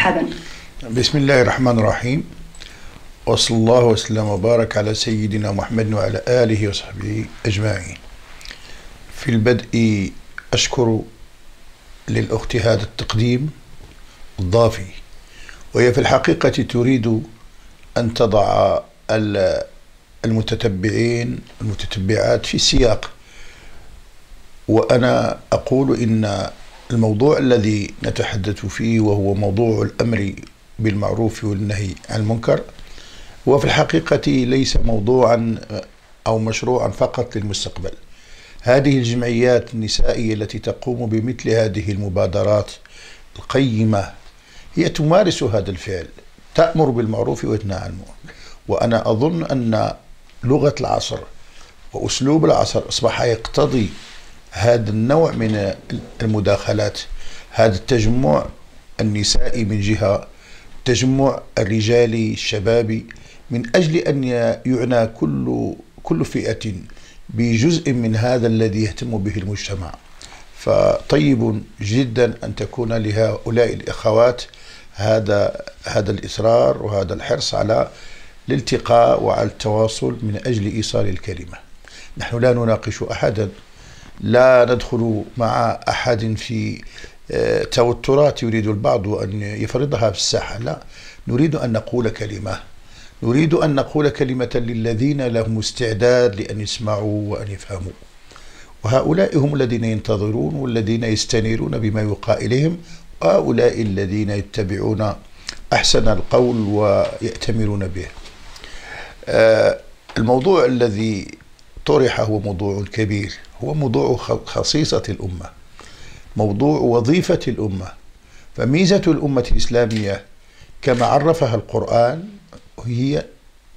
مرحبا بسم الله الرحمن الرحيم وصلى الله وسلم وبارك على سيدنا محمد وعلى آله وصحبه أجمعين في البدء أشكر للأخت هذا التقديم الضافي وهي في الحقيقة تريد أن تضع المتتبعين المتتبعات في سياق وأنا أقول إن الموضوع الذي نتحدث فيه وهو موضوع الأمر بالمعروف والنهي عن المنكر هو في الحقيقة ليس موضوعا آه، أو مشروعا فقط للمستقبل هذه الجمعيات النسائية التي تقوم بمثل هذه المبادرات القيمة هي تمارس هذا الفعل تأمر بالمعروف وتنهى عن المنكر وأنا أظن أن لغة العصر وأسلوب العصر أصبح يقتضي هذا النوع من المداخلات هذا التجمع النسائي من جهة التجمع الرجالي الشبابي من أجل أن يعنى كل كل فئة بجزء من هذا الذي يهتم به المجتمع فطيب جدا أن تكون لهؤلاء الأخوات هذا هذا الإصرار وهذا الحرص على الالتقاء وعلى التواصل من أجل إيصال الكلمة نحن لا نناقش أحدا لا ندخل مع أحد في آه، توترات يريد البعض أن يفرضها في الساحة لا نريد أن نقول كلمة نريد أن نقول كلمة للذين لهم استعداد لأن يسمعوا وأن يفهموا وهؤلاء هم الذين ينتظرون والذين يستنيرون بما يقال إليهم وهؤلاء الذين يتبعون أحسن القول ويأتمرون به آه، الموضوع الذي طرح هو موضوع كبير هو موضوع خصيصة الأمة موضوع وظيفة الأمة فميزة الأمة الإسلامية كما عرفها القرآن هي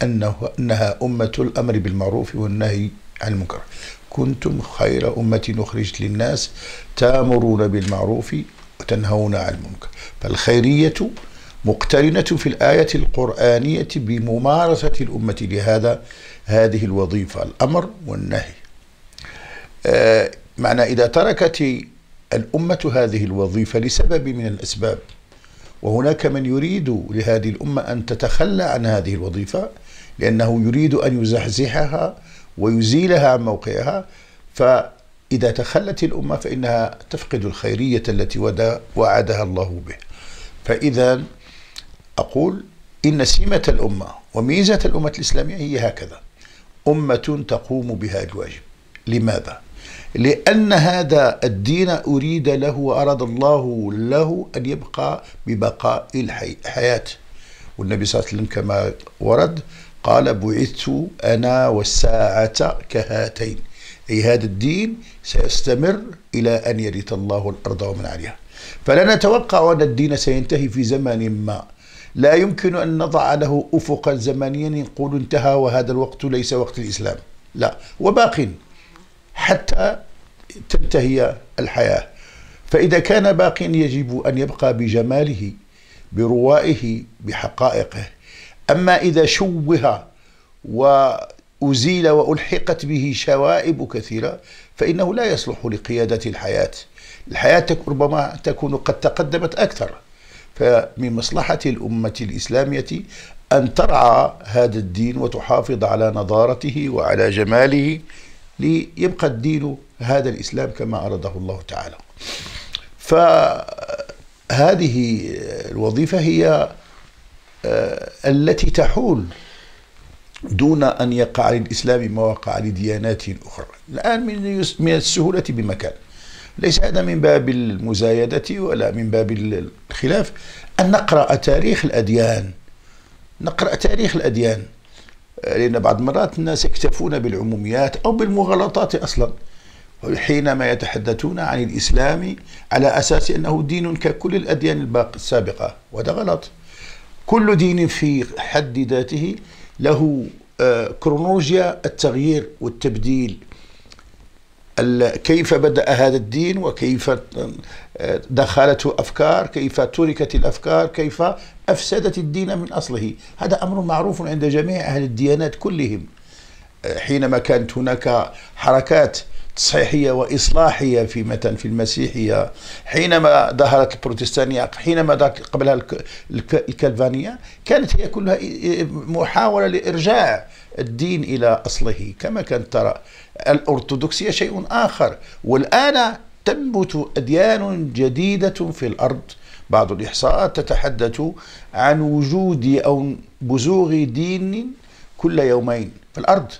أنه أنها أمة الأمر بالمعروف والنهي عن المنكر كنتم خير أمة أخرجت للناس تامرون بالمعروف وتنهون عن المنكر فالخيرية مقترنة في الآية القرآنية بممارسة الأمة لهذا هذه الوظيفة الأمر والنهي معنى إذا تركت الأمة هذه الوظيفة لسبب من الأسباب وهناك من يريد لهذه الأمة أن تتخلى عن هذه الوظيفة لأنه يريد أن يزحزحها ويزيلها عن موقعها فإذا تخلت الأمة فإنها تفقد الخيرية التي وعدها الله به فإذا أقول إن سمة الأمة وميزة الأمة الإسلامية هي هكذا أمة تقوم بهذا الواجب لماذا؟ لأن هذا الدين أريد له وأراد الله له أن يبقى ببقاء الحياة والنبي صلى الله عليه وسلم كما ورد قال بعثت أنا والساعة كهاتين أي هذا الدين سيستمر إلى أن يرث الله الأرض ومن عليها فلا نتوقع أن الدين سينتهي في زمن ما لا يمكن أن نضع له أفقا زمنيا نقول انتهى وهذا الوقت ليس وقت الإسلام لا وباق حتى تنتهي الحياة فإذا كان باقيا يجب أن يبقى بجماله بروائه بحقائقه أما إذا شوه وأزيل وألحقت به شوائب كثيرة فإنه لا يصلح لقيادة الحياة الحياة ربما تكون قد تقدمت أكثر فمن مصلحة الأمة الإسلامية أن ترعى هذا الدين وتحافظ على نضارته وعلى جماله ليبقى الدين هذا الإسلام كما أراده الله تعالى فهذه الوظيفة هي آه، التي تحول دون أن يقع للإسلام ما وقع لديانات أخرى الآن من السهولة بمكان ليس هذا من باب المزايدة ولا من باب الخلاف أن نقرأ تاريخ الأديان نقرأ تاريخ الأديان لأن بعض المرات الناس يكتفون بالعموميات أو بالمغالطات أصلا حينما يتحدثون عن الإسلام على أساس أنه دين ككل الأديان الباقي السابقة وهذا غلط كل دين في حد ذاته له آه، كرونولوجيا التغيير والتبديل كيف بدأ هذا الدين وكيف آه، دخلته أفكار كيف تركت الأفكار كيف أفسدت الدين من أصله هذا أمر معروف عند جميع أهل الديانات كلهم آه، حينما كانت هناك حركات تصحيحية وإصلاحية في مثلا في المسيحية حينما ظهرت البروتستانية حينما قبلها الكالفانية كانت هي كلها محاولة لإرجاع الدين إلى أصله كما كانت ترى الأرثوذكسية شيء آخر والآن تنبت أديان جديدة في الأرض بعض الإحصاءات تتحدث عن وجود أو بزوغ دين كل يومين في الأرض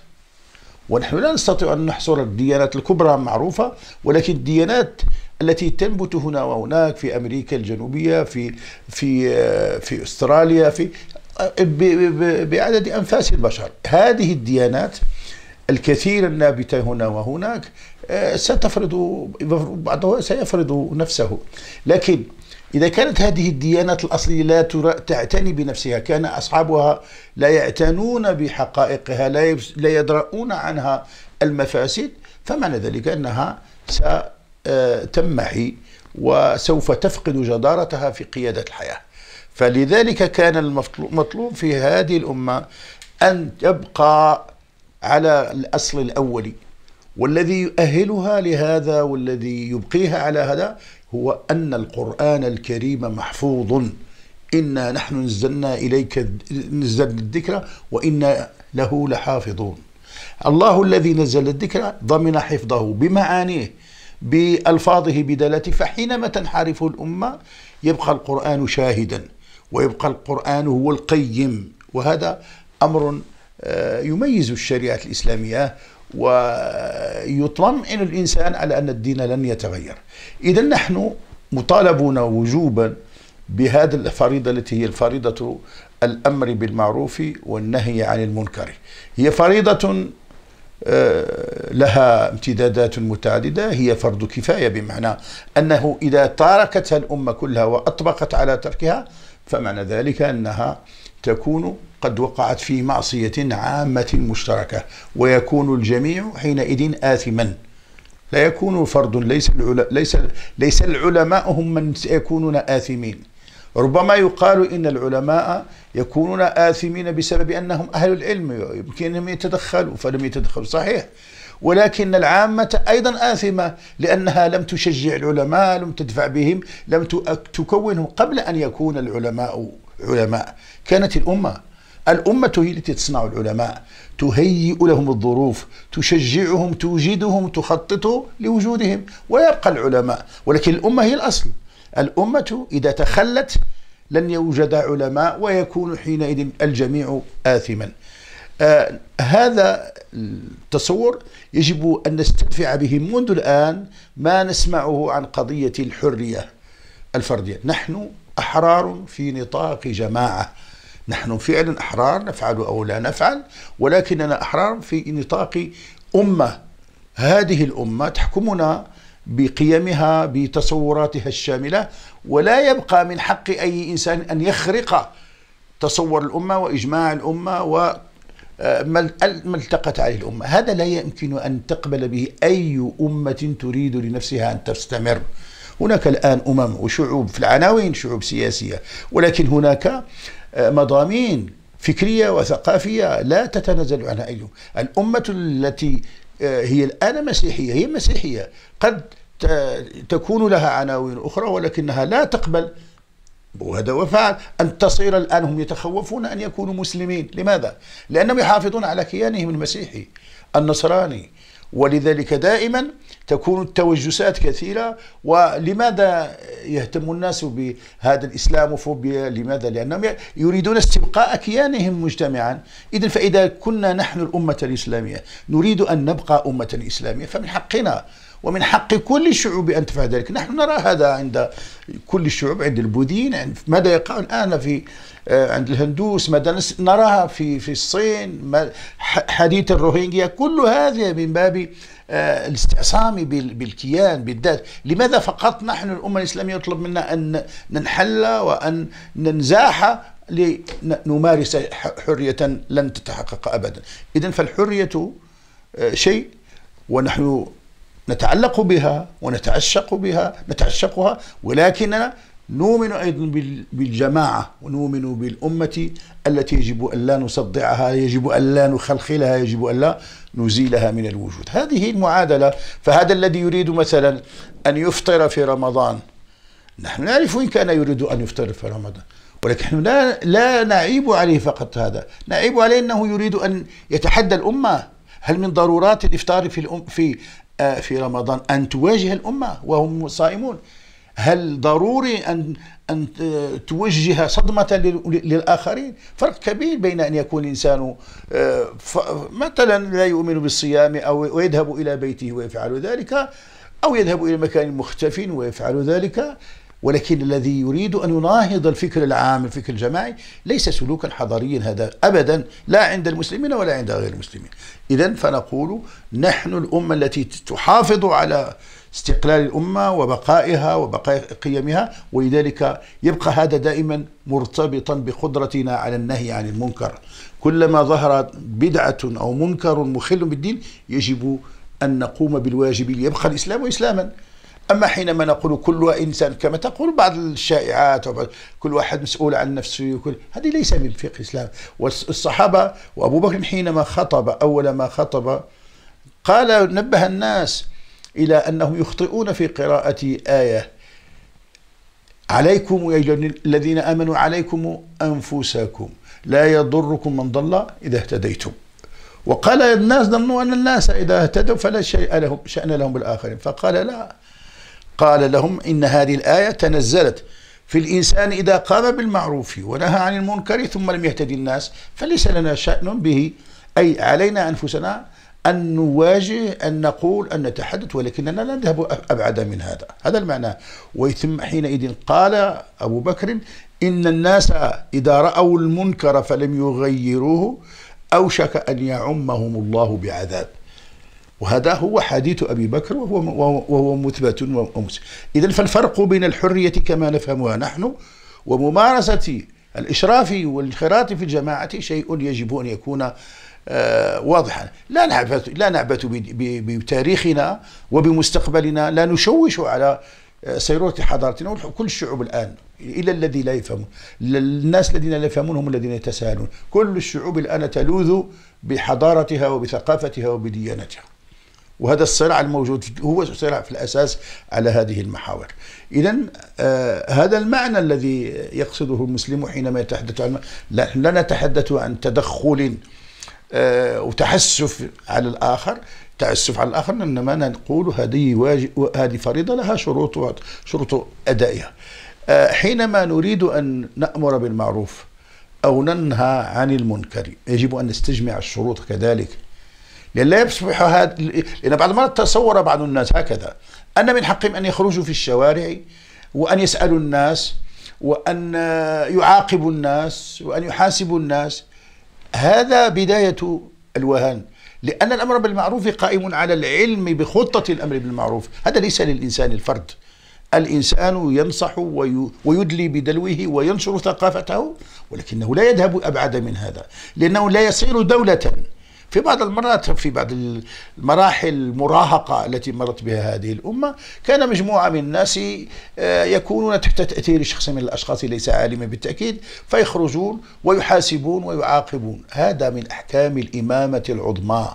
ونحن لا نستطيع أن نحصر الديانات الكبرى معروفة ولكن الديانات التي تنبت هنا وهناك في أمريكا الجنوبية في في في أستراليا في بعدد أنفاس البشر هذه الديانات الكثير النابتة هنا وهناك آه، ستفرض بعضها سيفرض نفسه لكن إذا كانت هذه الديانات الأصلية لا تعتني بنفسها كان أصحابها لا يعتنون بحقائقها لا يدرؤون عنها المفاسد فمعنى ذلك أنها ستمحي آه، وسوف تفقد جدارتها في قيادة الحياة فلذلك كان المطلوب في هذه الأمة أن تبقى على الأصل الأولي والذي يؤهلها لهذا والذي يبقيها على هذا هو أن القرآن الكريم محفوظ إنا نحن نزلنا إليك نزلنا الذكر وإنا له لحافظون الله الذي نزل الذكر ضمن حفظه بمعانيه بألفاظه بدلالته فحينما تنحرف الأمة يبقى القرآن شاهدا ويبقى القرآن هو القيم وهذا أمر آه، يميز الشريعة الإسلامية ويطمئن الإنسان على أن الدين لن يتغير إذا نحن مطالبون وجوبا بهذه الفريضة التي هي الفريضة الأمر بالمعروف والنهي عن المنكر هي فريضة آه، لها امتدادات متعددة هي فرض كفاية بمعنى أنه إذا تاركتها الأمة كلها وأطبقت على تركها فمعنى ذلك أنها تكون قد وقعت في معصية عامة مشتركة ويكون الجميع حينئذ آثما لا يكون فرد ليس العلماء ليس ليس العلماء هم من سيكونون آثمين ربما يقال إن العلماء يكونون آثمين بسبب أنهم أهل العلم يمكن أنهم يتدخلوا فلم يتدخلوا صحيح ولكن العامة أيضا آثمة لأنها لم تشجع العلماء لم تدفع بهم لم تكونهم قبل أن يكون العلماء علماء كانت الأمة الأمة هي التي تصنع العلماء تهيئ لهم الظروف تشجعهم توجدهم تخطط لوجودهم ويبقى العلماء ولكن الأمة هي الأصل الأمة إذا تخلت لن يوجد علماء ويكون حينئذ الجميع آثما آه هذا التصور يجب أن نستدفع به منذ الآن ما نسمعه عن قضية الحرية الفردية نحن أحرار في نطاق جماعة نحن فعلا أحرار نفعل أو لا نفعل ولكننا أحرار في نطاق أمة هذه الأمة تحكمنا بقيمها بتصوراتها الشاملة ولا يبقى من حق أي إنسان أن يخرق تصور الأمة وإجماع الأمة و آه، ما التقت عليه الأمة هذا لا يمكن أن تقبل به أي أمة تريد لنفسها أن تستمر هناك الآن أمم وشعوب في العناوين شعوب سياسية ولكن هناك آه، مضامين فكرية وثقافية لا تتنازل عنها أي الأمة التي آه، هي الآن مسيحية هي مسيحية قد تكون لها عناوين أخرى ولكنها لا تقبل وهذا وفعل أن تصير الآن هم يتخوفون أن يكونوا مسلمين لماذا؟ لأنهم يحافظون على كيانهم المسيحي النصراني ولذلك دائما تكون التوجسات كثيرة ولماذا يهتم الناس بهذا الإسلاموفوبيا لماذا؟ لأنهم يريدون استبقاء كيانهم مجتمعا إذا فإذا كنا نحن الأمة الإسلامية نريد أن نبقى أمة إسلامية فمن حقنا ومن حق كل الشعوب أن تفعل ذلك نحن نرى هذا عند كل الشعوب عند البوذيين عند ماذا يقع الآن في آه، عند الهندوس ماذا نراها في في الصين حديث الروهينجيا كل هذا من باب آه، الاستعصام بالكيان بالذات لماذا فقط نحن الأمة الإسلامية يطلب منا أن ننحل وأن ننزاح لنمارس حرية لن تتحقق أبدا إذا فالحرية آه، شيء ونحن نتعلق بها ونتعشق بها نتعشقها ولكننا نؤمن أيضا بالجماعة ونؤمن بالأمة التي يجب أن لا نصدعها يجب أن لا نخلخلها يجب أن لا نزيلها من الوجود هذه المعادلة فهذا الذي يريد مثلا أن يفطر في رمضان نحن نعرف إن كان يريد أن يفطر في رمضان ولكن لا لا نعيب عليه فقط هذا نعيب عليه أنه يريد أن يتحدى الأمة هل من ضرورات الافطار في الأم في آه، في رمضان ان تواجه الامه وهم صائمون هل ضروري ان ان توجه صدمه للاخرين فرق كبير بين ان يكون الانسان آه، مثلا لا يؤمن بالصيام او ويذهب الى بيته ويفعل ذلك او يذهب الى مكان مختف ويفعل ذلك ولكن الذي يريد أن يناهض الفكر العام الفكر الجماعي ليس سلوكا حضاريا هذا أبدا لا عند المسلمين ولا عند غير المسلمين إذا فنقول نحن الأمة التي تحافظ على استقلال الأمة وبقائها وبقاء قيمها ولذلك يبقى هذا دائما مرتبطا بقدرتنا على النهي عن المنكر كلما ظهر بدعة أو منكر مخل بالدين يجب أن نقوم بالواجب ليبقى الإسلام إسلاما أما حينما نقول كل إنسان كما تقول بعض الشائعات وبعض كل واحد مسؤول عن نفسه وكل هذه ليس من فقه الإسلام والصحابة وأبو بكر حينما خطب أول ما خطب قال نبه الناس إلى أنهم يخطئون في قراءة آية عليكم يا الذين آمنوا عليكم أنفسكم لا يضركم من ضل إذا اهتديتم وقال الناس ظنوا أن الناس إذا اهتدوا فلا شيء لهم شأن لهم بالآخرين فقال لا قال لهم إن هذه الآية تنزلت في الإنسان إذا قام بالمعروف ونهى عن المنكر ثم لم يهتدي الناس فليس لنا شأن به أي علينا أنفسنا أن نواجه أن نقول أن نتحدث ولكننا لا نذهب أبعد من هذا هذا المعنى وثم حينئذ قال أبو بكر إن الناس إذا رأوا المنكر فلم يغيروه أوشك أن يعمهم الله بعذاب وهذا هو حديث أبي بكر وهو, وهو مثبت ومسلم إذا فالفرق بين الحرية كما نفهمها نحن وممارسة الإشراف والانخراط في الجماعة شيء يجب أن يكون آه، واضحا لا نعبث لا نعبث بتاريخنا وبمستقبلنا لا نشوش على آه، سيرورة حضارتنا كل الشعوب الآن إلا الذي لا يفهمون الناس الذين لا يفهمون هم الذين يتساهلون كل الشعوب الآن تلوذ بحضارتها وبثقافتها وبديانتها وهذا الصراع الموجود هو صراع في الأساس على هذه المحاور إذا آه هذا المعنى الذي يقصده المسلم حينما يتحدث عن لا, لا نتحدث عن تدخل آه وتحسف على الآخر تعسف على الآخر إنما نقول هذه هذه فريضة لها شروط شروط أدائها آه حينما نريد أن نأمر بالمعروف أو ننهى عن المنكر يجب أن نستجمع الشروط كذلك لأن لا يصبح هذا لأن بعض المرات تصور بعض الناس هكذا أن من حقهم أن يخرجوا في الشوارع وأن يسألوا الناس وأن يعاقبوا الناس وأن يحاسبوا الناس هذا بداية الوهن لأن الأمر بالمعروف قائم على العلم بخطة الأمر بالمعروف هذا ليس للإنسان الفرد الإنسان ينصح ويدلي بدلوه وينشر ثقافته ولكنه لا يذهب أبعد من هذا لأنه لا يصير دولة في بعض المرات في بعض المراحل المراهقة التي مرت بها هذه الأمة كان مجموعة من الناس آه، يكونون تحت تأثير شخص من الأشخاص ليس عالما بالتأكيد فيخرجون ويحاسبون ويعاقبون هذا من أحكام الإمامة العظمى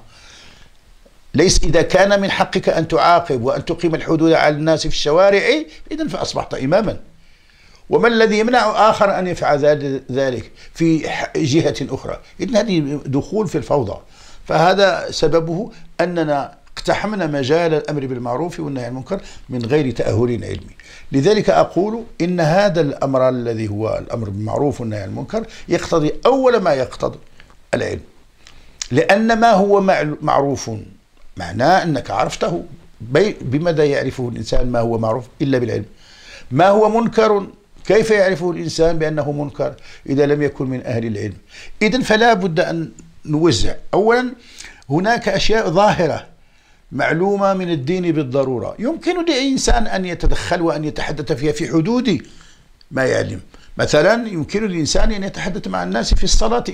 ليس إذا كان من حقك أن تعاقب وأن تقيم الحدود على الناس في الشوارع إذا فأصبحت إماما وما الذي يمنع آخر أن يفعل ذلك في جهة أخرى إذن هذه دخول في الفوضى فهذا سببه أننا اقتحمنا مجال الأمر بالمعروف والنهي عن المنكر من غير تأهل علمي لذلك أقول إن هذا الأمر الذي هو الأمر بالمعروف والنهي عن المنكر يقتضي أول ما يقتضي العلم لأن ما هو معروف معناه أنك عرفته بماذا يعرفه الإنسان ما هو معروف إلا بالعلم ما هو منكر كيف يعرفه الإنسان بأنه منكر إذا لم يكن من أهل العلم إذا فلا بد أن نوزع أولا هناك أشياء ظاهرة معلومة من الدين بالضرورة يمكن لأي إنسان أن يتدخل وأن يتحدث فيها في حدود ما يعلم مثلا يمكن للإنسان أن يتحدث مع الناس في الصلاة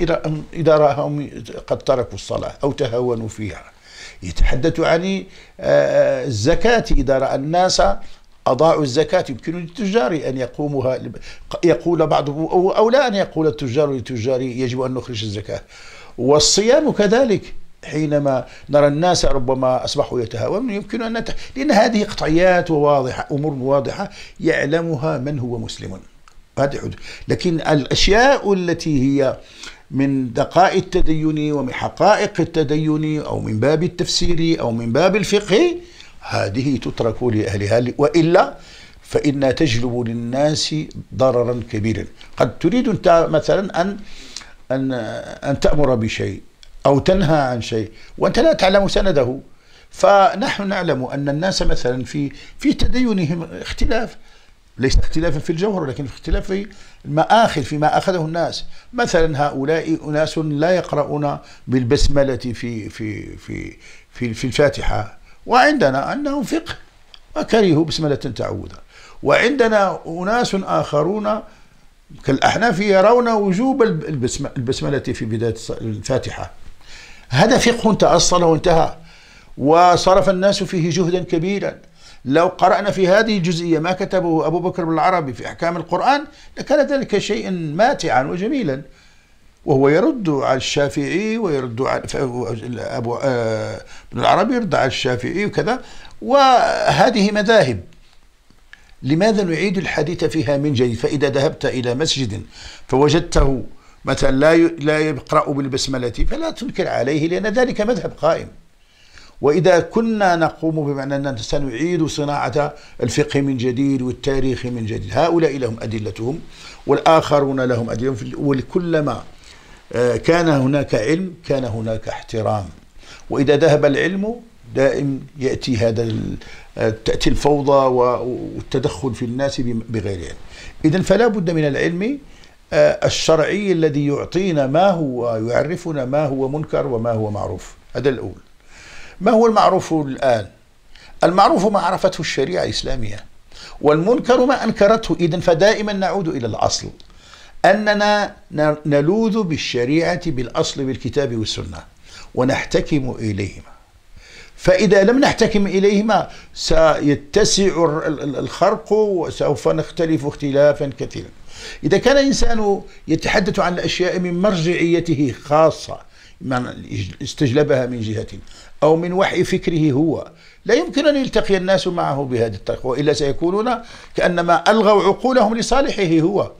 إذا رأهم قد تركوا الصلاة أو تهونوا فيها يتحدث عن آه، الزكاة إذا رأى الناس أضاعوا الزكاة يمكن للتجار أن يقومها يقول بعضهم أو لا أن يقول التجار للتجار يجب أن نخرج الزكاة والصيام كذلك حينما نرى الناس ربما أصبحوا يتهاونون يمكن أن نتح... لأن هذه قطعيات وواضحة أمور واضحة يعلمها من هو مسلم هذه حدود لكن الأشياء التي هي من دقائق التدين ومن حقائق التدين أو من باب التفسير أو من باب الفقه هذه تترك لأهلها وإلا فإنها تجلب للناس ضررا كبيرا قد تريد أنت مثلا أن أن أن تأمر بشيء أو تنهى عن شيء وأنت لا تعلم سنده فنحن نعلم أن الناس مثلا في في تدينهم اختلاف ليس اختلافا في الجوهر لكن اختلاف في المآخذ فيما أخذه الناس مثلا هؤلاء أناس لا يقرؤون بالبسملة في في في في, في الفاتحة وعندنا أنهم فقه وكرهوا بسملة تعوذ وعندنا أناس آخرون كالأحناف يرون وجوب البسملة, البسملة في بداية الفاتحة هذا فقه تأصل وانتهى وصرف الناس فيه جهدا كبيرا لو قرأنا في هذه الجزئية ما كتبه أبو بكر بالعربي في أحكام القرآن لكان ذلك شيئا ماتعا وجميلا وهو يرد على الشافعي ويرد على أبو آه، ابن العربي يرد على الشافعي وكذا وهذه مذاهب لماذا نعيد الحديث فيها من جديد فإذا ذهبت إلى مسجد فوجدته مثلا لا لا يقرأ بالبسملة فلا تنكر عليه لأن ذلك مذهب قائم وإذا كنا نقوم بمعنى أننا سنعيد صناعة الفقه من جديد والتاريخ من جديد هؤلاء لهم أدلتهم والآخرون لهم أدلتهم ولكلما آه، كان هناك علم كان هناك احترام وإذا ذهب العلم دائم ياتي هذا آه، تاتي الفوضى والتدخل في الناس بغير يعني. اذا فلا بد من العلم آه، الشرعي الذي يعطينا ما هو يعرفنا ما هو منكر وما هو معروف هذا الاول ما هو المعروف الان المعروف ما عرفته الشريعه الاسلاميه والمنكر ما انكرته اذا فدائما نعود الى الاصل اننا نلوذ بالشريعه بالاصل بالكتاب والسنه ونحتكم اليهما فإذا لم نحتكم إليهما سيتسع الخرق وسوف نختلف اختلافا كثيرا إذا كان الإنسان يتحدث عن الأشياء من مرجعيته خاصة من استجلبها من جهة أو من وحي فكره هو لا يمكن أن يلتقي الناس معه بهذه الطريقة وإلا سيكونون كأنما ألغوا عقولهم لصالحه هو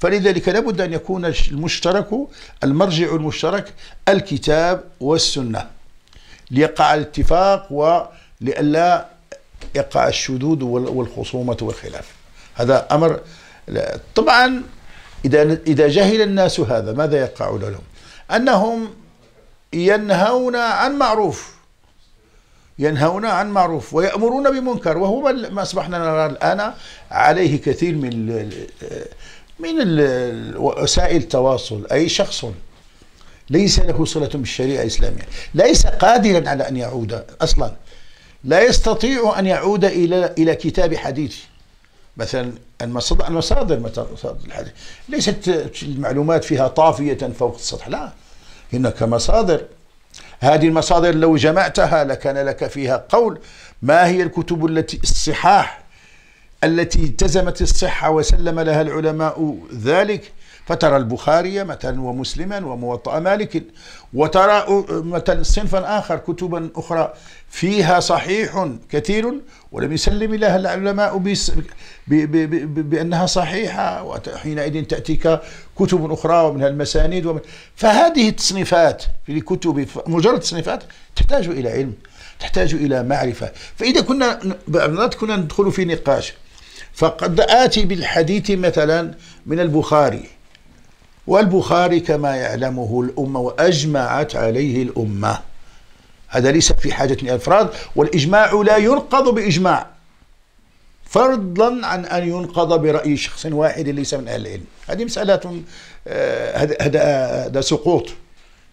فلذلك لابد أن يكون المشترك المرجع المشترك الكتاب والسنة ليقع الاتفاق ولئلا يقع الشذوذ والخصومة والخلاف هذا أمر طبعا إذا إذا جهل الناس هذا ماذا يقع لهم؟ أنهم ينهون عن معروف ينهون عن معروف ويأمرون بمنكر وهو ما أصبحنا نرى الآن عليه كثير من من وسائل التواصل أي شخص ليس له صلة بالشريعة الإسلامية ليس قادرا على أن يعود أصلا لا يستطيع أن يعود إلى إلى كتاب حديث مثلا المصادر المصادر مصادر الحديث ليست المعلومات فيها طافية فوق السطح لا هناك مصادر هذه المصادر لو جمعتها لكان لك فيها قول ما هي الكتب التي الصحاح التي التزمت الصحة وسلم لها العلماء ذلك فترى البخاري مثلا ومسلما وموطأ مالك وترى مثلا صنفا آخر كتبا أخرى فيها صحيح كثير ولم يسلم لها العلماء بأنها صحيحة وحينئذ تأتيك كتب أخرى ومنها المسانيد ومن فهذه التصنيفات في الكتب مجرد تصنيفات تحتاج إلى علم تحتاج إلى معرفة فإذا كنا كنا ندخل في نقاش فقد آتي بالحديث مثلا من البخاري والبخاري كما يعلمه الأمة وأجمعت عليه الأمة هذا ليس في حاجة أفراد والإجماع لا ينقض بإجماع فضلا عن أن ينقض برأي شخص واحد ليس من أهل العلم هذه مسألة آه، هذا هذا سقوط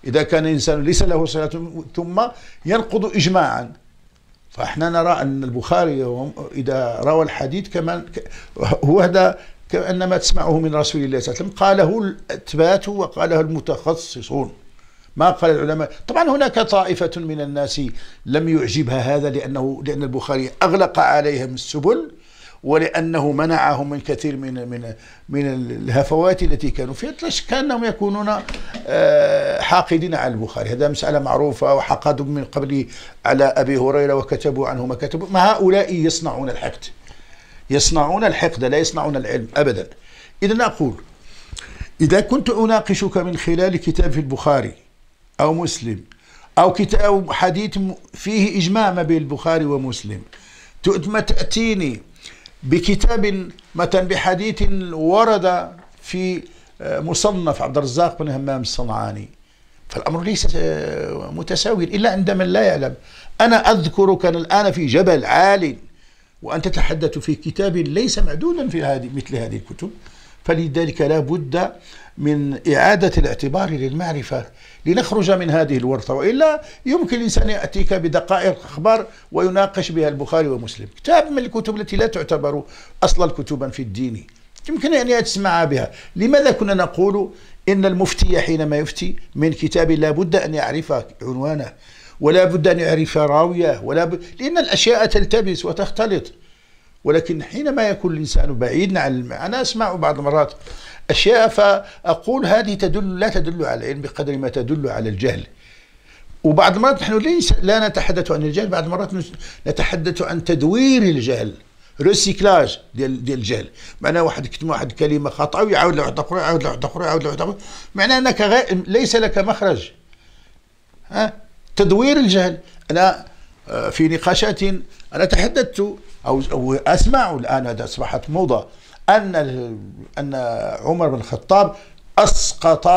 إذا كان إنسان ليس له صلاة ثم ينقض إجماعا فاحنا نرى أن البخاري إذا روى الحديث كمان هو هذا كأن ما تسمعه من رسول الله صلى الله عليه وسلم قاله الاثبات وقاله المتخصصون ما قال العلماء طبعا هناك طائفة من الناس لم يعجبها هذا لأنه لأن البخاري أغلق عليهم السبل ولأنه منعهم من كثير من من من الهفوات التي كانوا فيها كأنهم يكونون آه، حاقدين على البخاري هذا مسألة معروفة وحقدوا من قبل على أبي هريرة وكتبوا عنه ما كتبوا ما هؤلاء يصنعون الحقد يصنعون الحقد لا يصنعون العلم أبدا إذا أقول إذا كنت أناقشك من خلال كتاب في البخاري أو مسلم أو كتاب حديث فيه إجماع ما بين البخاري ومسلم ما تأتيني بكتاب مثلا بحديث ورد في آه، مصنف عبد الرزاق بن همام الصنعاني فالأمر ليس آه، متساويا إلا عند من لا يعلم أنا أذكرك أنا الآن في جبل عال وأن تتحدث في كتاب ليس معدودا في هذه مثل هذه الكتب فلذلك لا بد من إعادة الاعتبار للمعرفة لنخرج من هذه الورطة وإلا يمكن الإنسان يأتيك بدقائق أخبار ويناقش بها البخاري ومسلم كتاب من الكتب التي لا تعتبر أصلا كتبا في الدين يمكن أن تسمع بها لماذا كنا نقول إن المفتي حينما يفتي من كتاب لا بد أن يعرف عنوانه ولا بد أن يعرف راوية ولا ب... لأن الأشياء تلتبس وتختلط ولكن حينما يكون الإنسان بعيدا عن الم... أنا أسمع بعض المرات أشياء فأقول هذه تدل لا تدل على العلم بقدر ما تدل على الجهل وبعض المرات نحن ليس لا نتحدث عن الجهل بعض المرات نتحدث عن تدوير الجهل ريسيكلاج ديال ديال الجهل معناه واحد كتم واحد كلمه خطا ويعاود له واحده اخرى يعاود له واحده اخرى يعاود له واحده اخرى معناه انك غير ليس لك مخرج ها تدوير الجهل أنا آه، في نقاشات أنا تحدثت أو, أسمع الآن هذا أصبحت موضة أن أن عمر بن الخطاب أسقط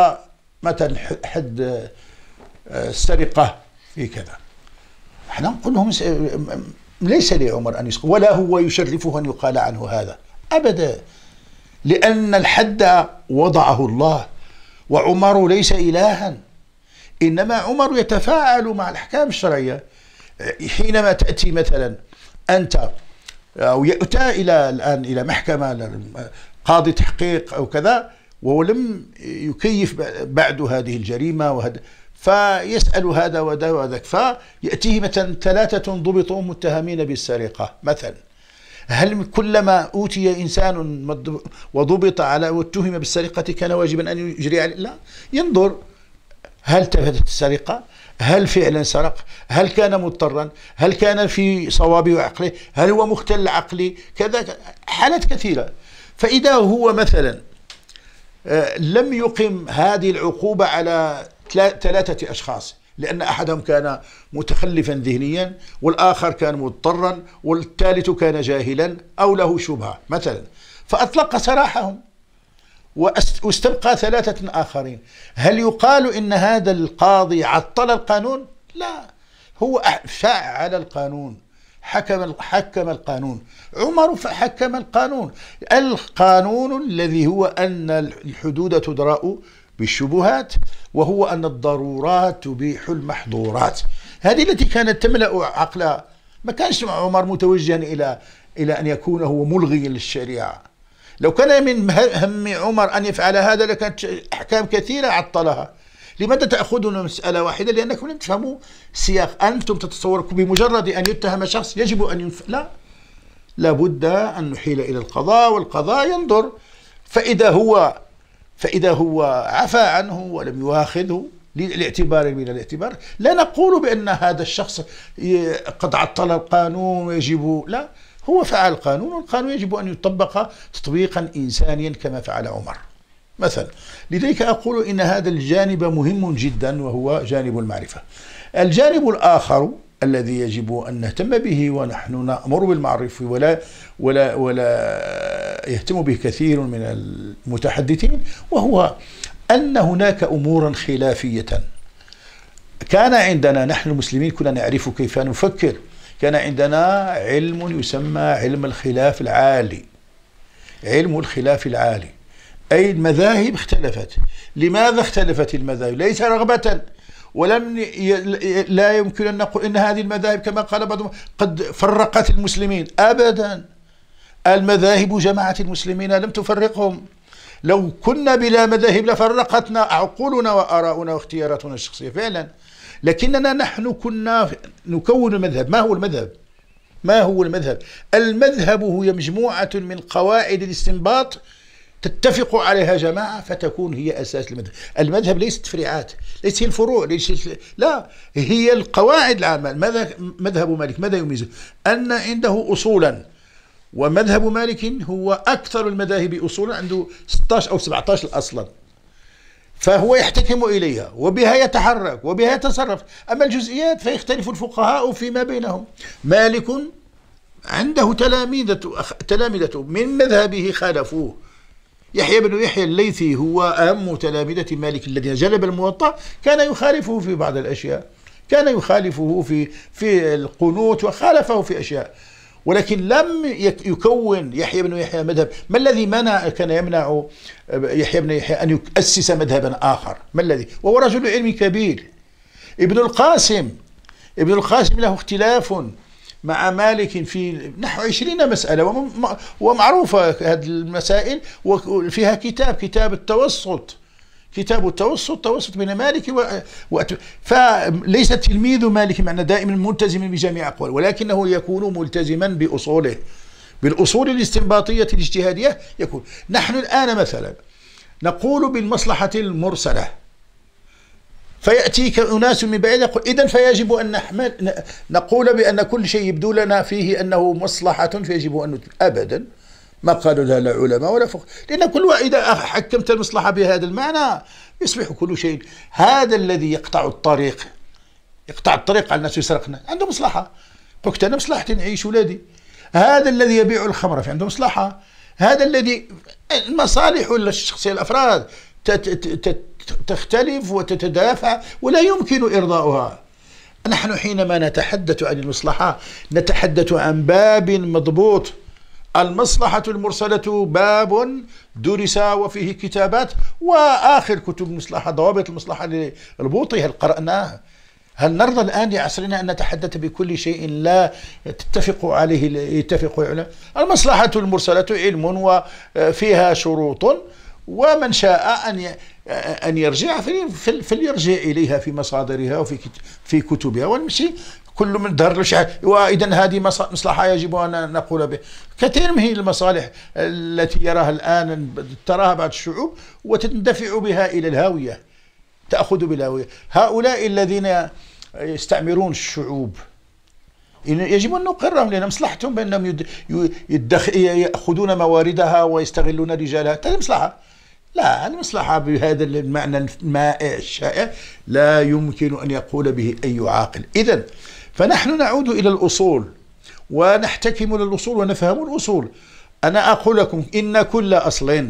مثلا حد السرقة آه، في كذا احنا نقول لهم آه، ليس لعمر أن يسقط ولا هو يشرفه أن يقال عنه هذا أبدا لأن الحد وضعه الله وعمر ليس إلها إنما عمر يتفاعل مع الأحكام الشرعية حينما تأتي مثلا أنت أو يؤتى إلى الآن إلى محكمة قاضي تحقيق أو كذا ولم يكيف بعد هذه الجريمة وهذا فيسأل هذا وذا وذاك فيأتيه مثلا ثلاثة ضبطوا متهمين بالسرقة مثلا هل كلما أوتي إنسان وضبط على واتهم بالسرقة كان واجبا أن يجري عليه لا ينظر هل تفتت السرقة؟ هل فعلا سرق؟ هل كان مضطرا؟ هل كان في صوابه وعقله؟ هل هو مختل عقلي؟ كذا حالات كثيرة فإذا هو مثلا آه، لم يقم هذه العقوبة على ثلاثة أشخاص لأن أحدهم كان متخلفا ذهنيا والآخر كان مضطرا والثالث كان جاهلا أو له شبهة مثلا فأطلق سراحهم واستبقى ثلاثة آخرين هل يقال إن هذا القاضي عطل القانون؟ لا هو فعل القانون حكم حكم القانون عمر حكم القانون القانون الذي هو أن الحدود تدرأ بالشبهات وهو أن الضرورات تبيح المحظورات هذه التي كانت تملأ عقله ما كانش عمر متوجها إلى إلى أن يكون هو ملغي للشريعة لو كان من هم عمر أن يفعل هذا لكانت أحكام كثيرة عطلها لماذا تأخذون مسألة واحدة لأنكم لم تفهموا السياق أنتم تتصوروا بمجرد أن يتهم شخص يجب أن ينف... لا لابد أن نحيل إلى القضاء والقضاء ينظر فإذا هو فإذا هو عفى عنه ولم يواخذه للاعتبار من الاعتبار لا نقول بأن هذا الشخص قد عطل القانون ويجب لا هو فعل قانون والقانون يجب أن يطبق تطبيقا إنسانيا كما فعل عمر مثلا لذلك أقول إن هذا الجانب مهم جدا وهو جانب المعرفة الجانب الآخر الذي يجب أن نهتم به ونحن نأمر بالمعرفة ولا ولا ولا يهتم به كثير من المتحدثين وهو أن هناك أمورا خلافية كان عندنا نحن المسلمين كنا نعرف كيف نفكر كان عندنا علم يسمى علم الخلاف العالي علم الخلاف العالي أي المذاهب اختلفت لماذا اختلفت المذاهب ليس رغبة ولم ي... لا يمكن أن نقول إن هذه المذاهب كما قال بعضهم قد فرقت المسلمين أبدا المذاهب جمعت المسلمين لم تفرقهم لو كنا بلا مذاهب لفرقتنا عقولنا وآراؤنا واختياراتنا الشخصية فعلا لكننا نحن كنا نكون مذهب ما هو المذهب ما هو المذهب المذهب هي مجموعة من قواعد الاستنباط تتفق عليها جماعة فتكون هي أساس المذهب المذهب ليست تفريعات ليست الفروع ليس لا هي القواعد العامة ماذا مذهب مالك ماذا يميزه أن عنده أصولا ومذهب مالك هو أكثر المذاهب أصولا عنده 16 أو 17 أصلا فهو يحتكم إليها وبها يتحرك وبها يتصرف أما الجزئيات فيختلف الفقهاء فيما بينهم مالك عنده تلاميذة تلامذته من مذهبه خالفوه يحيى بن يحيى الليثي هو أهم تلامذة مالك الذي جلب الموطأ كان يخالفه في بعض الأشياء كان يخالفه في في القنوت وخالفه في أشياء ولكن لم يكون يحيى بن يحيى مذهب ما الذي منع كان يمنع آه، يحيى بن يحيى أن يؤسس مذهبا آخر ما الذي وهو رجل علم كبير ابن القاسم ابن القاسم له اختلاف مع مالك في نحو عشرين مسألة ومعروفة هذه المسائل وفيها كتاب كتاب التوسط كتاب التوسط توسط بين مالك و... و... فليس تلميذ مالك معنى دائما ملتزما بجميع أقواله ولكنه يكون ملتزما بأصوله بالأصول الاستنباطية الاجتهادية يكون نحن الآن مثلا نقول بالمصلحة المرسلة فيأتيك أناس من بعيد يقول إذا فيجب أن نحمل نقول بأن كل شيء يبدو لنا فيه أنه مصلحة فيجب أن أبدا ما قالوا لها لا علماء ولا فقهاء لأن كل واحد إذا حكمت المصلحة بهذا المعنى يصبح كل شيء هذا الذي يقطع الطريق يقطع الطريق على الناس يسرقنا عنده مصلحة قلت أنا مصلحتي نعيش ولادي هذا الذي يبيع الخمر في عنده مصلحة هذا الذي المصالح الشخصية الأفراد تختلف وتتدافع ولا يمكن إرضاؤها نحن حينما نتحدث عن المصلحة نتحدث عن باب مضبوط المصلحة المرسلة باب درس وفيه كتابات وآخر كتب المصلحة ضوابط المصلحة للبوطي هل قرأناه هل نرضى الآن لعصرنا أن نتحدث بكل شيء لا تتفق عليه يتفق عليه المصلحة المرسلة علم وفيها شروط ومن شاء أن أن يرجع فليرجع إليها في مصادرها وفي في كتبها ونمشي كل من ظهر له شي واذا هذه مصلحه يجب ان نقول به كثير من هي المصالح التي يراها الان تراها بعض الشعوب وتندفع بها الى الهاويه تاخذ بالهاويه هؤلاء الذين يستعمرون الشعوب يجب ان نقرهم لان مصلحتهم بانهم ياخذون مواردها ويستغلون رجالها هذه مصلحه لا المصلحه بهذا المعنى المائع الشائع لا يمكن ان يقول به اي عاقل اذا فنحن نعود إلى الأصول ونحتكم للأصول ونفهم الأصول أنا أقول لكم إن كل أصل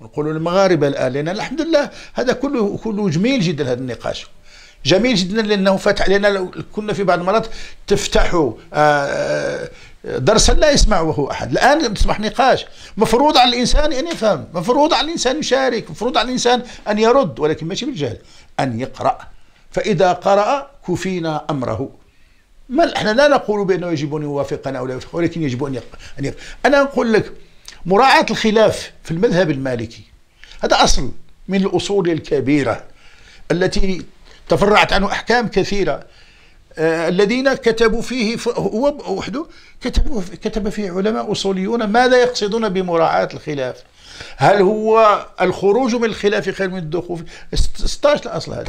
نقول المغاربة الآن لأن الحمد لله هذا كله كله جميل جدا هذا النقاش جميل جدا لأنه فتح لأن كنا في بعض المرات تفتح آه، آه، درسا لا يسمعه أحد الآن أصبح نقاش مفروض على الإنسان أن يفهم مفروض على الإنسان يشارك مفروض على الإنسان أن يرد ولكن ماشي بالجهل أن يقرأ فإذا قرأ كفينا أمره ما احنا لا نقول بانه يجب ان يوافقنا او لا يوافقنا ولكن يجب ان ان انا نقول لك مراعاه الخلاف في المذهب المالكي هذا اصل من الاصول الكبيره التي تفرعت عنه احكام كثيره آه الذين كتبوا فيه هو وحده كتبوا كتب فيه علماء اصوليون ماذا يقصدون بمراعاه الخلاف؟ هل هو الخروج من الخلاف خير من الدخول؟ 16 الاصل هذه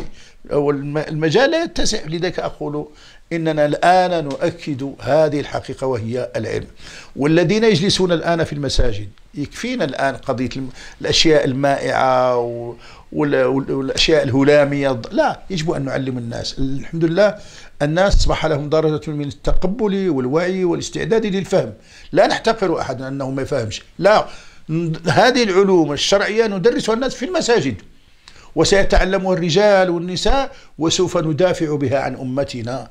المجال لا يتسع لذلك اقول إننا الآن نؤكد هذه الحقيقة وهي العلم والذين يجلسون الآن في المساجد يكفينا الآن قضية الأشياء المائعة والأشياء الهلامية لا يجب أن نعلم الناس الحمد لله الناس أصبح لهم درجة من التقبل والوعي والاستعداد للفهم لا نحتقر أحدا أنه ما يفهمش لا هذه العلوم الشرعية ندرسها الناس في المساجد وسيتعلمها الرجال والنساء وسوف ندافع بها عن أمتنا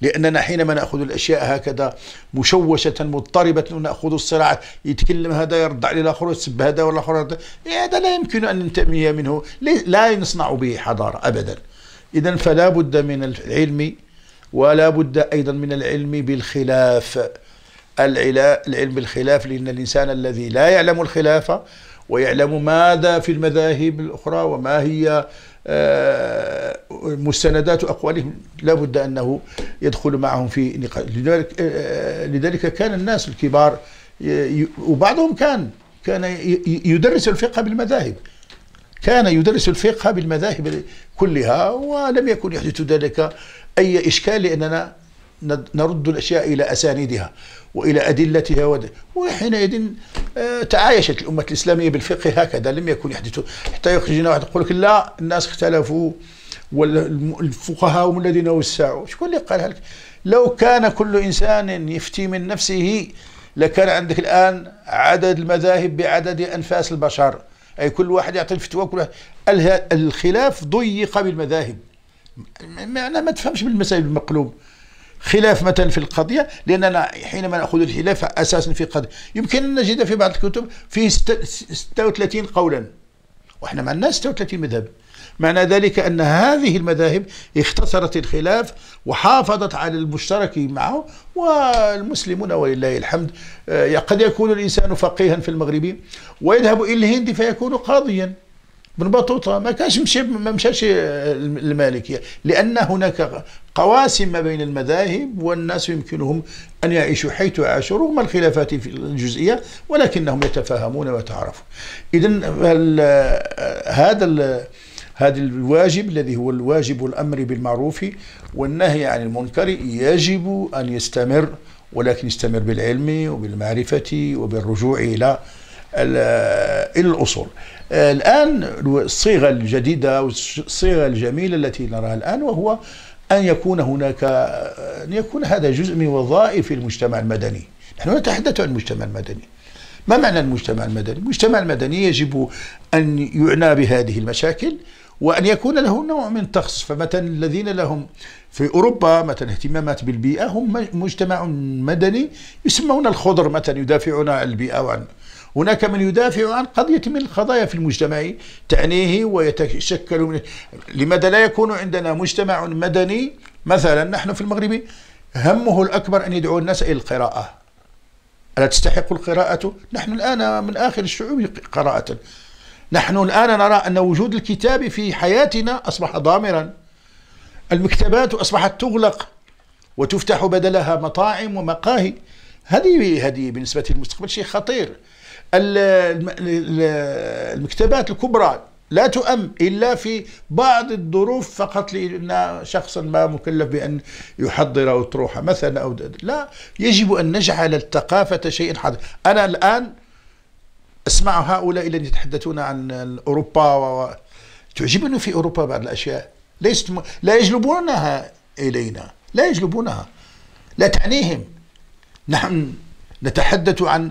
لأننا حينما نأخذ الأشياء هكذا مشوشة مضطربة ونأخذ الصراع يتكلم هذا يرد على الآخر يسب هذا والآخر إيه، هذا لا يمكن أن ننتمي منه لا نصنع به حضارة أبدا إذا فلا بد من العلم ولا بد أيضا من العلم بالخلاف العلم بالخلاف لأن الإنسان الذي لا يعلم الخلافة ويعلم ماذا في المذاهب الأخرى وما هي آه، مستندات أقوالهم لا بد أنه يدخل معهم في نقاش لذلك, آه، لذلك كان الناس الكبار وبعضهم كان كان يدرس الفقه بالمذاهب كان يدرس الفقه بالمذاهب كلها ولم يكن يحدث ذلك أي إشكال لأننا نرد الأشياء إلى أسانيدها وإلى أدلتها وحينئذ آه، تعايشت الأمة الإسلامية بالفقه هكذا لم يكن يحدث حتى يخرجنا واحد يقول لك لا الناس اختلفوا والفقهاء هم الذين وسعوا شكون اللي قال لك لو كان كل إنسان يفتي من نفسه لكان عندك الآن عدد المذاهب بعدد أنفاس البشر أي كل واحد يعطي الفتوى كل واحد الخلاف ضيق بالمذاهب معنى ما تفهمش بالمسائل المقلوب خلاف مثلا في القضية لأننا حينما نأخذ الخلاف أساسا في قضية يمكن أن نجد في بعض الكتب فيه 36 قولا وإحنا ما الناس 36 مذهب معنى ذلك أن هذه المذاهب اختصرت الخلاف وحافظت على المشترك معه والمسلمون ولله الحمد آه، قد يكون الإنسان فقيها في المغرب ويذهب إلى الهند فيكون قاضيا بن بطوطه ما كانش مشي ما مشاش المالكيه لان هناك قواسم ما بين المذاهب والناس يمكنهم ان يعيشوا حيث عاشوا رغم الخلافات في الجزئيه ولكنهم يتفاهمون ويتعارفون اذا هذا هذا الواجب الذي هو الواجب الامر بالمعروف والنهي عن المنكر يجب ان يستمر ولكن يستمر بالعلم وبالمعرفه وبالرجوع الى الى الاصول الان الصيغه الجديده والصيغه الجميله التي نراها الان وهو ان يكون هناك ان يكون هذا جزء من وظائف المجتمع المدني نحن نتحدث عن المجتمع المدني ما معنى المجتمع المدني المجتمع المدني يجب ان يعنى بهذه المشاكل وان يكون له نوع من التخصص فمثلا الذين لهم في اوروبا مثلا اهتمامات بالبيئه هم مجتمع مدني يسمون الخضر مثلا يدافعون عن البيئه وعن هناك من يدافع عن قضية من القضايا في المجتمع تعنيه ويتشكل من لماذا لا يكون عندنا مجتمع مدني مثلا نحن في المغرب همه الأكبر أن يدعو الناس إلى القراءة ألا تستحق القراءة؟ نحن الآن من آخر الشعوب قراءة نحن الآن نرى أن وجود الكتاب في حياتنا أصبح ضامرا المكتبات أصبحت تغلق وتفتح بدلها مطاعم ومقاهي هذه هذه بالنسبة للمستقبل شيء خطير المكتبات الكبرى لا تؤم إلا في بعض الظروف فقط لأن شخصا ما مكلف بأن يحضر أو تروح مثلا أو لا يجب أن نجعل الثقافة شيئا حاضر أنا الآن أسمع هؤلاء الذين يتحدثون عن أوروبا و... تعجبني في أوروبا بعض الأشياء ليست م... لا يجلبونها إلينا لا يجلبونها لا تعنيهم نحن نتحدث عن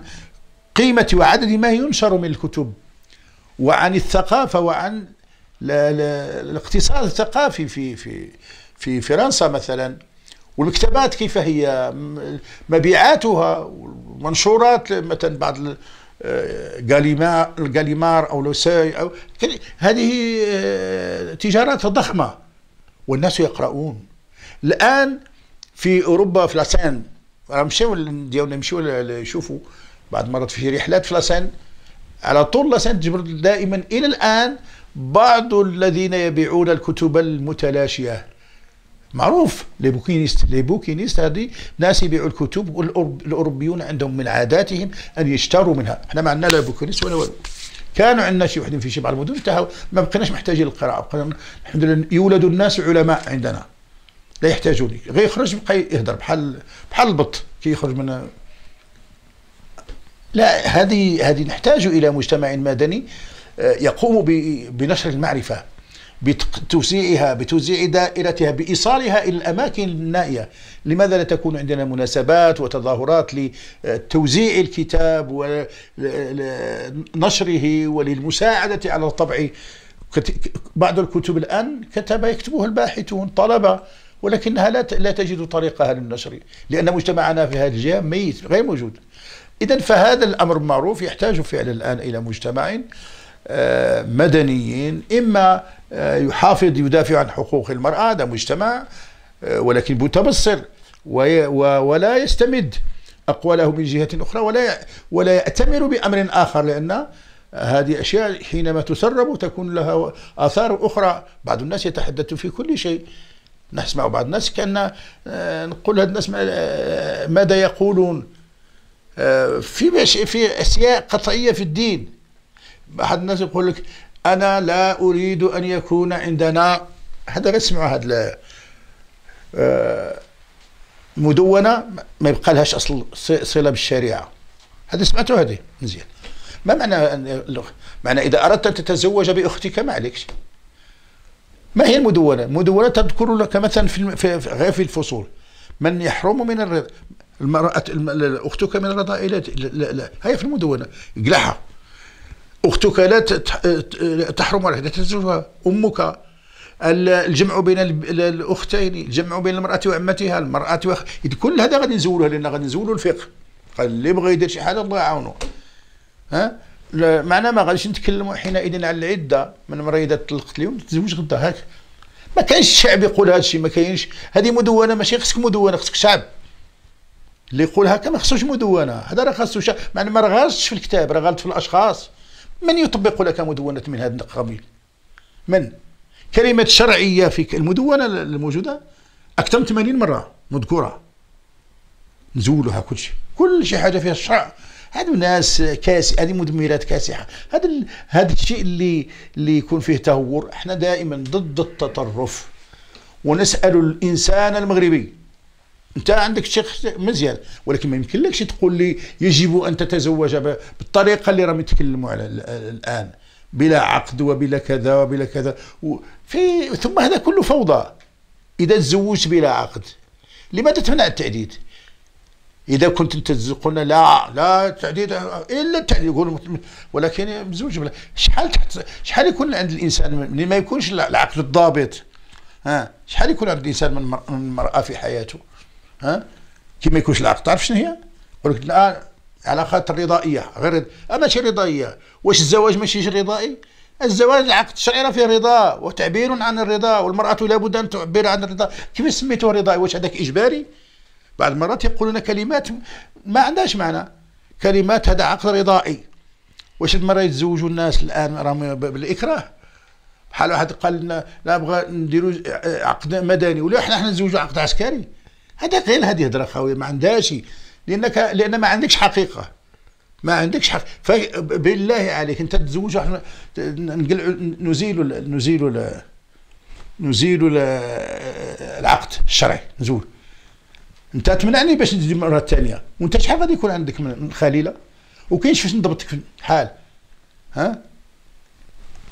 قيمة وعدد ما ينشر من الكتب وعن الثقافة وعن الاقتصاد الثقافي في في في فرنسا مثلا والمكتبات كيف هي مبيعاتها والمنشورات مثلا بعض غاليمار او لوساي او هذه آه، تجارات ضخمه والناس يقرؤون الان في اوروبا في لاسان راه مشاو ديالنا يشوفوا بعض المرات في رحلات في لاسان على طول لاسان تجبر دائما الى الان بعض الذين يبيعون الكتب المتلاشيه معروف لي بوكينيست لي بوكينيست هذه ناس يبيعوا الكتب والاوروبيون عندهم من عاداتهم ان يشتروا منها احنا ما عندنا لا بوكينيست ولا والو كانوا عندنا شي وحدين في شي بعض المدن انتهوا ما بقيناش محتاجين للقراءه بقينا الحمد لله يولد الناس علماء عندنا لا يحتاجوني غير يخرج يبقى يهضر بحال بحال البط كي يخرج من لا هذه هذه نحتاج الى مجتمع مدني آه، يقوم بنشر المعرفه بتوسيعها بتوزيع دائرتها بإيصالها إلى الأماكن النائية لماذا لا تكون عندنا مناسبات وتظاهرات لتوزيع الكتاب ونشره آه، وللمساعدة على الطبع بعض الكتب الآن كتب يكتبها الباحثون طلبة ولكنها لا لا تجد طريقها للنشر لأن مجتمعنا في هذه الجهة ميت غير موجود إذا فهذا الأمر معروف يحتاج فعلا الآن إلى مجتمع آه، مدنيين إما آه، يحافظ يدافع عن حقوق المرأة هذا مجتمع آه، ولكن متبصر ولا يستمد أقواله من جهة أخرى ولا ولا يأتمر بأمر آخر لأن هذه أشياء حينما تسرب تكون لها آثار أخرى بعض الناس يتحدث في كل شيء نسمع بعض الناس كأن نقول هاد الناس ماذا يقولون آه، في مش في اشياء قطعيه في الدين احد الناس يقول لك انا لا اريد ان يكون عندنا هذا اسمعوا هذا آه، مدونه ما يبقى لهاش اصل صله بالشريعه هذا سمعتوا هذه مزيان ما معنى معنى اذا اردت ان تتزوج باختك ما عليكش ما هي المدونه؟ المدونه تذكر لك مثلا في غير في الفصول من يحرم من الرضا المرأة أختك من الرذائلات هي في المدونة قلعها أختك لا تحرم عليها لا تزوجها أمك الجمع بين الأختين الجمع بين المرأة وعمتها المرأة وأخ... كل هذا غادي نزولوه لأن غادي نزولوا الفقه قال اللي بغى يدير شي حاجة الله يعاونه ها معنا ما غاديش نتكلموا حينئذ على العدة من مريضة طلقت اليوم تتزوج غدا هاك ما كانش الشعب يقول هذا الشيء ما كاينش هذه مدونة ماشي خصك مدونة خصك شعب اللي يقول هكا ما خصوش مدونه هذا راه خاصو يعني ما غالطش في الكتاب راه غلط في الاشخاص من يطبق لك مدونه من هذا القبيل من كلمه شرعيه في المدونه الموجوده اكثر من 80 مره مذكوره نزولوها كل شيء كل شيء حاجه فيها الشرع هادو ناس كاس هذه مدمرات كاسحه هذا ال... هذا الشيء اللي اللي يكون فيه تهور احنا دائما ضد التطرف ونسال الانسان المغربي انت عندك شيخ مزيان ولكن ما يمكنلكش تقول لي يجب ان تتزوج بالطريقه اللي راهم يتكلموا على الان بلا عقد وبلا كذا وبلا كذا في ثم هذا كله فوضى اذا تزوجت بلا عقد لماذا تمنع التعديد اذا كنت انت قلنا لا لا التعديد الا التعديد يقول ولكن مزوج بلا شحال تحت شحال يكون عند الانسان من ما يكونش العقد الضابط ها شحال يكون عند الانسان من مراه في حياته ها كي ما يكونش العقد تعرف شنو هي؟ يقول لك الان علاقات رضائيه غير اما ماشي رضائيه واش الزواج ماشي رضائي؟ الزواج العقد الشرعي راه فيه رضا وتعبير عن الرضا والمراه لابد ان تعبر عن الرضا كيف سميته رضائي واش هذاك اجباري؟ بعض المرات يقولون كلمات ما عندهاش معنى كلمات هذا عقد رضائي واش المرة يتزوجوا الناس الان راهم بالاكراه بحال واحد قال لنا لا بغى نديروا عقد مدني ولا حنا حنا نتزوجوا عقد عسكري هذا غير هذه هدرة خاوية ما عندهاش لانك لان ما عندكش حقيقه ما عندكش حق بالله عليك انت تتزوج واحد نقلعوا نزيلوا نزيلوا نزيلوا العقد الشرعي نزول انت تمنعني باش ندير مره ثانيه وانت شحال غادي يكون عندك من خليله وكاين فاش نضبطك في الحال ها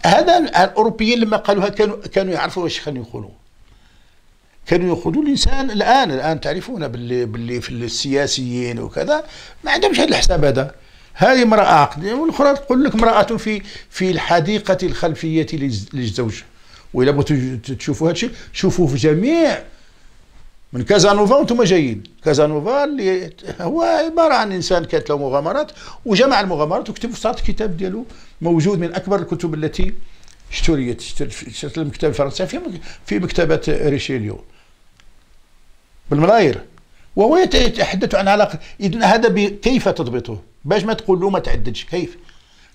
هذا الاوروبيين لما قالوها كانوا كانوا يعرفوا واش خلينا يقولوا كانوا يقودوا الانسان الان الان تعرفون باللي باللي في السياسيين وكذا ما عندهمش هذا الحساب هذا هذه امراه عقديه والاخرى تقول لك امراه في في الحديقه الخلفيه للزوج والا بغيتوا تشوفوا هذا الشيء شوفوا في جميع من كازانوفا وانتم جايين كازانوفا اللي هو عباره عن انسان كانت له مغامرات وجمع المغامرات وكتب في الكتاب ديالو موجود من اكبر الكتب التي اشتريت اشتريت المكتبه الفرنسيه في في مكتبه ريشيليو بالملاير وهو يتحدث عن علاقه اذا هذا كيف تضبطه باش ما تقول له ما تعددش كيف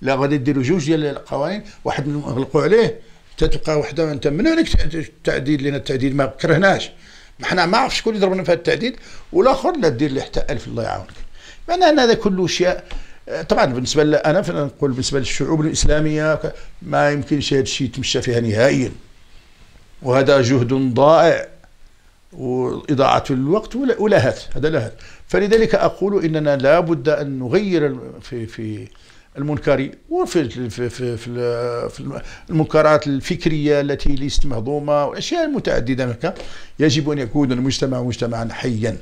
لا غادي ديروا جوج ديال القوانين واحد نغلقوا عليه تتلقى وحده انت من عليك التعديل لان التعديل ما كرهناش حنا ما عرفش شكون اللي ضربنا في هذا التعديل والاخر لا دير ليه حتى 1000 الله يعاونك معنى ان هذا كله اشياء آه، طبعا بالنسبه انا نقول بالنسبه للشعوب الاسلاميه ما يمكنش هذا الشيء يتمشى فيها نهائيا وهذا جهد ضائع وإضاعة الوقت ولهات هذا لهات فلذلك أقول إننا لا بد أن نغير في في المنكر وفي في في في المنكرات الفكريه التي ليست مهضومه واشياء متعدده يجب ان يكون المجتمع مجتمعا حيا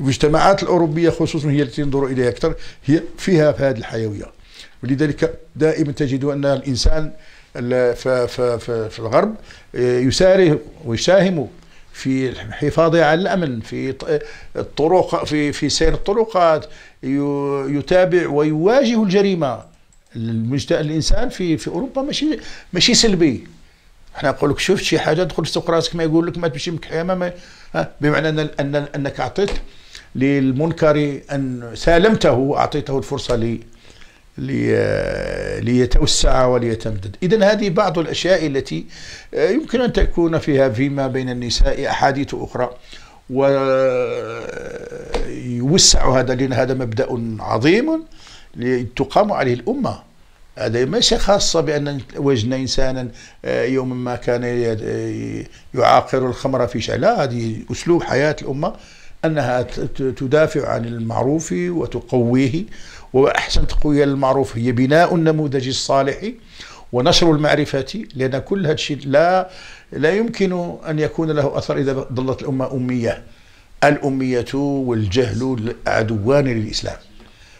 المجتمعات الاوروبيه خصوصا هي التي ننظر اليها اكثر هي فيها في هذه الحيويه ولذلك دائما تجد ان الانسان في الغرب آه، يساري ويساهم في الحفاظ على الامن في الطرق في في سير الطرقات يتابع ويواجه الجريمه الانسان في في اوروبا ماشي ماشي سلبي احنا نقول لك شفت شي حاجه تدخل تسوق راسك ما يقول لك ما تمشي مكحيمه ما بمعنى ان, أن انك اعطيت للمنكر ان سالمته واعطيته الفرصه ليتوسع وليتمدد إذا هذه بعض الأشياء التي آه، يمكن أن تكون فيها فيما بين النساء أحاديث أخرى ويوسع آه، هذا لأن هذا مبدأ عظيم لتقام عليه الأمة هذا ليس خاصة بأن وجدنا إنسانا آه، يوم ما كان يعاقر الخمر في شعر لا هذه أسلوب حياة الأمة أنها تدافع عن المعروف وتقويه وأحسن تقوية المعروف هي بناء النموذج الصالح ونشر المعرفة لأن كل هذا الشيء لا لا يمكن أن يكون له أثر إذا ظلت الأمة أمية الأمية والجهل عدوان للإسلام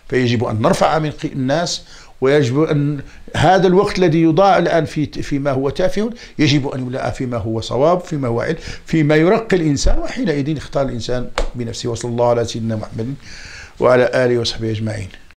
فيجب أن نرفع من الناس ويجب أن هذا الوقت الذي يضاع الآن في فيما هو تافه يجب أن يلاء فيما هو صواب فيما هو علم فيما يرقي الإنسان وحينئذ يختار الإنسان بنفسه وصلى الله على سيدنا محمد وعلى آله وصحبه أجمعين